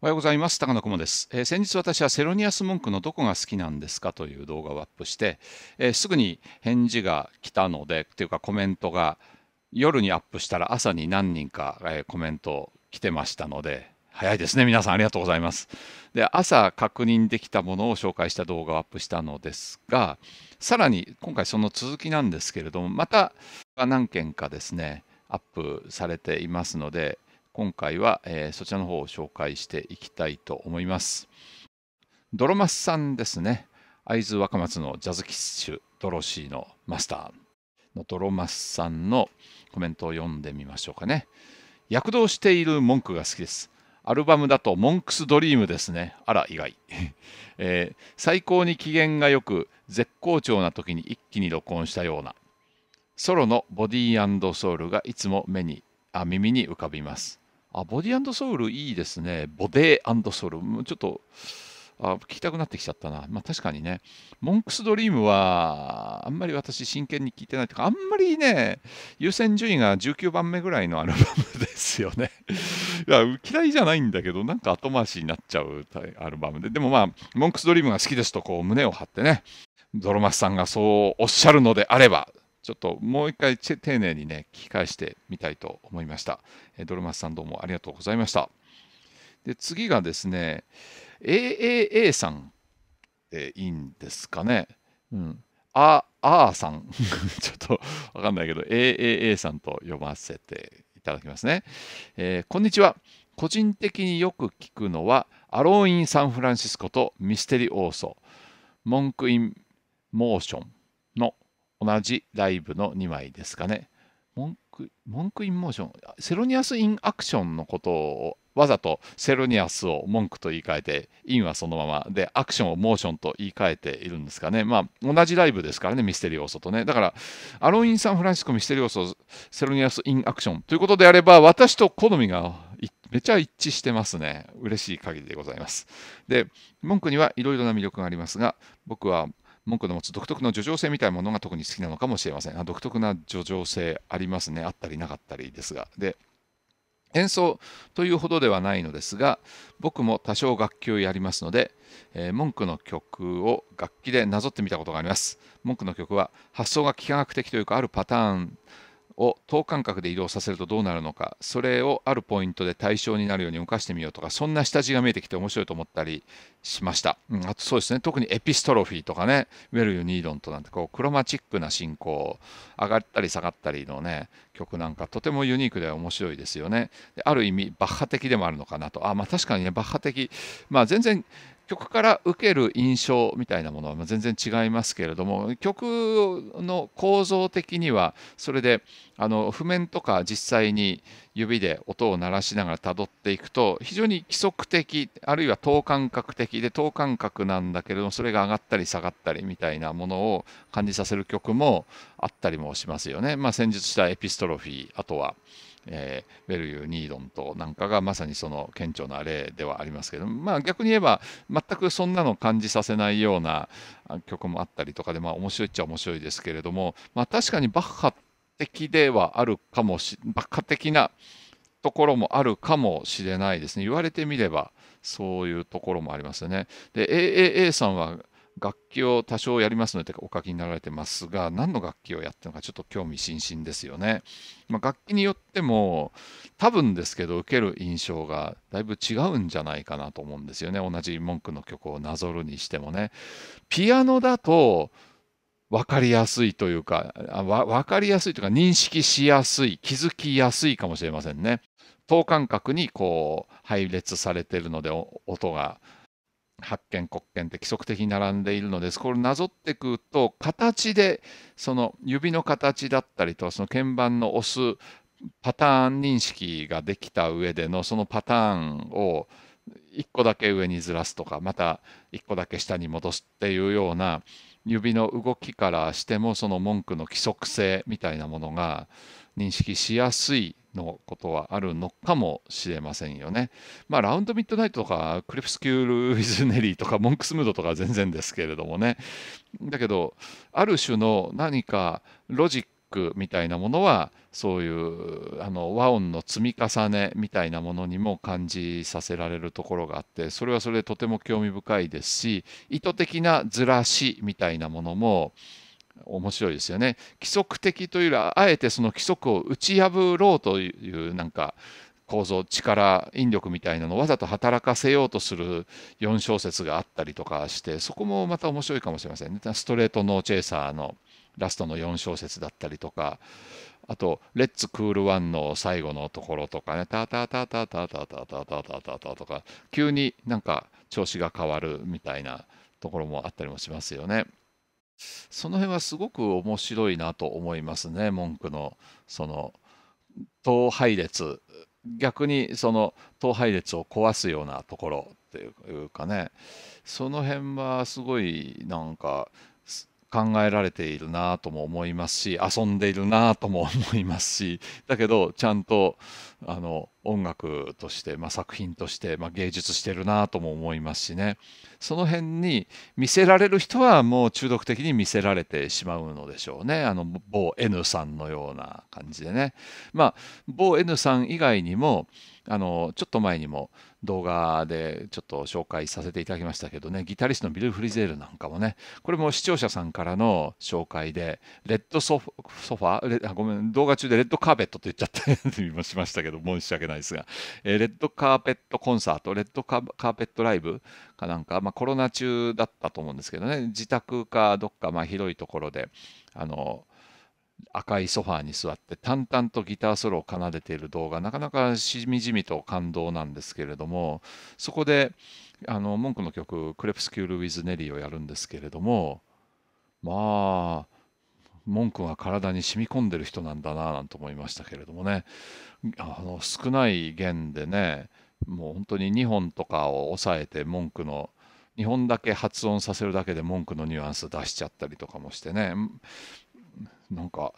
おはようございます高野もです、えー、先日私はセロニアス文句のどこが好きなんですかという動画をアップして、えー、すぐに返事が来たのでというかコメントが夜にアップしたら朝に何人か、えー、コメント来てましたので早いですね皆さんありがとうございますで朝確認できたものを紹介した動画をアップしたのですがさらに今回その続きなんですけれどもまた何件かですねアップされていますので今回は、えー、そちらの方を紹介していきたいと思います。ドロマスさんですね。会津若松のジャズキッシュドロシーのマスターのドロマスさんのコメントを読んでみましょうかね。躍動している文句が好きです。アルバムだとモンクスドリームですね。あら、意外。えー、最高に機嫌がよく、絶好調な時に一気に録音したような。ソロのボディーソウルがいつも目に、あ、耳に浮かびます。あボディソウルいいですね。ボディソウル。ちょっとあ聞きたくなってきちゃったな。まあ確かにね、モンクスドリームはあんまり私真剣に聞いてないというか、あんまりね、優先順位が19番目ぐらいのアルバムですよね。いや嫌いじゃないんだけど、なんか後回しになっちゃうアルバムで。でもまあ、モンクスドリームが好きですとこう胸を張ってね、ドロマスさんがそうおっしゃるのであれば、ちょっともう一回丁寧にね、聞き返してみたいと思いました。えドルマスさんどうもありがとうございました。で、次がですね、AAA さんでいいんですかね。うん。あ、あーさん。ちょっとわかんないけど、AAA さんと読ませていただきますね。えー、こんにちは。個人的によく聞くのは、アローイン・サンフランシスコとミステリオーソ、モンク・イン・モーションの同じライブの2枚ですかね。文句、文句インモーション。セロニアス・イン・アクションのことをわざとセロニアスを文句と言い換えて、インはそのままで、アクションをモーションと言い換えているんですかね。まあ、同じライブですからね、ミステリオーソとね。だから、アロイン・サンフランシスコ・ミステリオーソ、セロニアス・イン・アクションということであれば、私と好みがめちゃ一致してますね。嬉しい限りでございます。で、文句にはいろいろな魅力がありますが、僕は文句の持つ独特の叙情性みたいなものが特に好きなのかもしれません。独特な叙情性ありますね。あったりなかったりですが。で演奏というほどではないのですが僕も多少楽器をやりますので、えー、文句の曲を楽器でなぞってみたことがあります。文句の曲は発想が幾何学的というかあるパターンを等間隔で移動させるとどうなるのかそれをあるポイントで対象になるように動かしてみようとかそんな下地が見えてきて面白いと思ったりしました、うん、あとそうですね特にエピストロフィーとかね「ウェル・ユ・ニードン」となんてこうクロマチックな進行上がったり下がったりのね曲なんかとてもユニークで面白いですよねある意味バッハ的でもあるのかなとあまあ確かにねバッハ的まあ全然曲から受ける印象みたいなものは全然違いますけれども曲の構造的にはそれであの譜面とか実際に指で音を鳴らしながら辿っていくと非常に規則的あるいは等間隔的で等間隔なんだけれどもそれが上がったり下がったりみたいなものを感じさせる曲もあったりもしますよね。まあ、先述したエピストロフィーあとはえー、ベルユー・ニードンとなんかがまさにその顕著な例ではありますけど、まあ、逆に言えば、全くそんなの感じさせないような曲もあったりとかで、まあ、面白いっちゃ面白いですけれども、まあ、確かにバッハ的ではあるかもしバッハ的なところもあるかもしれないですね言われてみればそういうところもありますねで AAA さんは楽器を多少やりますのでお書きになられてますが何の楽器をやってるのかちょっと興味津々ですよね。まあ、楽器によっても多分ですけど受ける印象がだいぶ違うんじゃないかなと思うんですよね同じ文句の曲をなぞるにしてもね。ピアノだと分かりやすいというか分かりやすいというか認識しやすい気づきやすいかもしれませんね。等間隔にこう配列されてるので音が発見国権って規則的に並んでいるのですこれなぞってくると形でその指の形だったりとその鍵盤の押すパターン認識ができた上でのそのパターンを1個だけ上にずらすとかまた1個だけ下に戻すっていうような指の動きからしてもその文句の規則性みたいなものが認識しやすいのことはあるのかもしれませんよね。まあ、ラウンドミッドナイトとか、クリプスキュール・ウィズ・ネリーとか、モンクスムードとか全然ですけれどもね。だけど、ある種の何かロジックみたいなものはそういうあの和音の積み重ねみたいなものにも感じさせられるところがあってそれはそれでとても興味深いですし意図的なずらしみたいなものも面白いですよね規則的というよりはあえてその規則を打ち破ろうというなんか構造力引力みたいなのをわざと働かせようとする4小節があったりとかしてそこもまた面白いかもしれませんねストレートノーチェイサーの。ラストの4小節だったりとかあと「レッツクールワン」の最後のところとかね「タタタタタタタタタタタタ」とか急になんか調子が変わるみたいなところもあったりもしますよね。その辺はすごく面白いなと思いますね文句のその統配列逆にその統配列を壊すようなところっていうかねその辺はすごいなんか考えられているなとも思いますし遊んでいるなとも思いますしだけどちゃんとあの音楽として、まあ、作品として、まあ、芸術してるなとも思いますしねその辺に見せられる人はもう中毒的に見せられてしまうのでしょうねあの某 N さんのような感じでね。まあ、某 N さん以外にもあのちょっと前にも動画でちょっと紹介させていただきましたけどねギタリストのビル・フリゼールなんかもねこれも視聴者さんからの紹介でレッドソファごめん動画中でレッドカーペットと言っちゃったもしましたけど申し訳ないですが、えー、レッドカーペットコンサートレッドカーペットライブかなんか、まあ、コロナ中だったと思うんですけどね自宅かどっかまあ広いところであの赤いソファーに座って淡々とギターソロを奏でている動画なかなかしみじみと感動なんですけれどもそこであの文句の曲「クレプスキュール・ウィズ・ネリー」をやるんですけれどもまあ文句が体に染み込んでる人なんだななんて思いましたけれどもねあの少ない弦でねもう本当に2本とかを抑えて文句の2本だけ発音させるだけで文句のニュアンス出しちゃったりとかもしてねなんか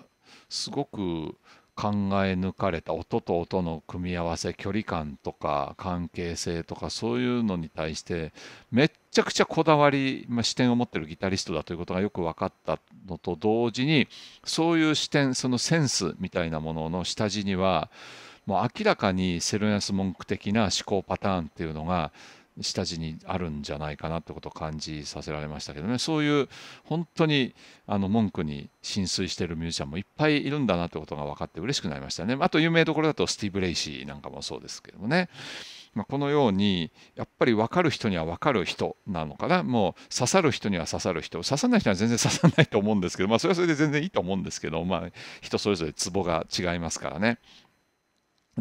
すごく考え抜かれた音と音の組み合わせ距離感とか関係性とかそういうのに対してめっちゃくちゃこだわり、まあ、視点を持ってるギタリストだということがよく分かったのと同時にそういう視点そのセンスみたいなものの下地にはもう明らかにセルンス・モンク的な思考パターンっていうのが下地にあるんじゃないかなってことを感じさせられましたけどねそういう本当にあの文句に浸水してるミュージシャンもいっぱいいるんだなってことが分かって嬉しくなりましたねあと有名どころだとスティーブ・レイシーなんかもそうですけどもね、まあ、このようにやっぱり分かる人には分かる人なのかなもう刺さる人には刺さる人刺さない人は全然刺さないと思うんですけどまあそれはそれで全然いいと思うんですけどまあ人それぞれツボが違いますからね。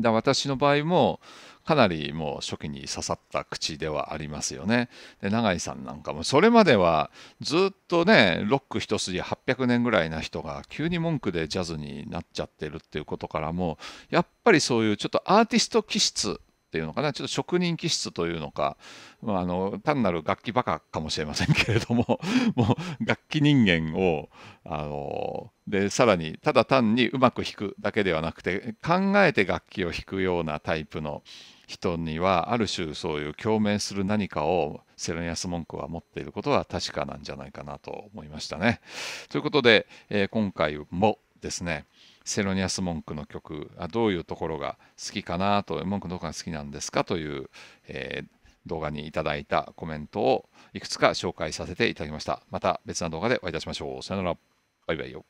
だ私の場合もかなりもう初期に刺さった口ではありますよね。で永井さんなんかもそれまではずっとねロック一筋800年ぐらいな人が急に文句でジャズになっちゃってるっていうことからもやっぱりそういうちょっとアーティスト気質っていうのかなちょっと職人気質というのか、まああの、単なる楽器バカかもしれませんけれども もう楽器人間をあのでさらにただ単にうまく弾くだけではなくて考えて楽器を弾くようなタイプの人にはある種そういう共鳴する何かをセレニアス文句は持っていることは確かなんじゃないかなと思いましたね。ということで、えー、今回もですねセロニアス・モンクの曲あどういうところが好きかなとモンクのどこが好きなんですかという、えー、動画にいただいたコメントをいくつか紹介させていただきましたまた別な動画でお会いいたしましょうさよならバイバイよ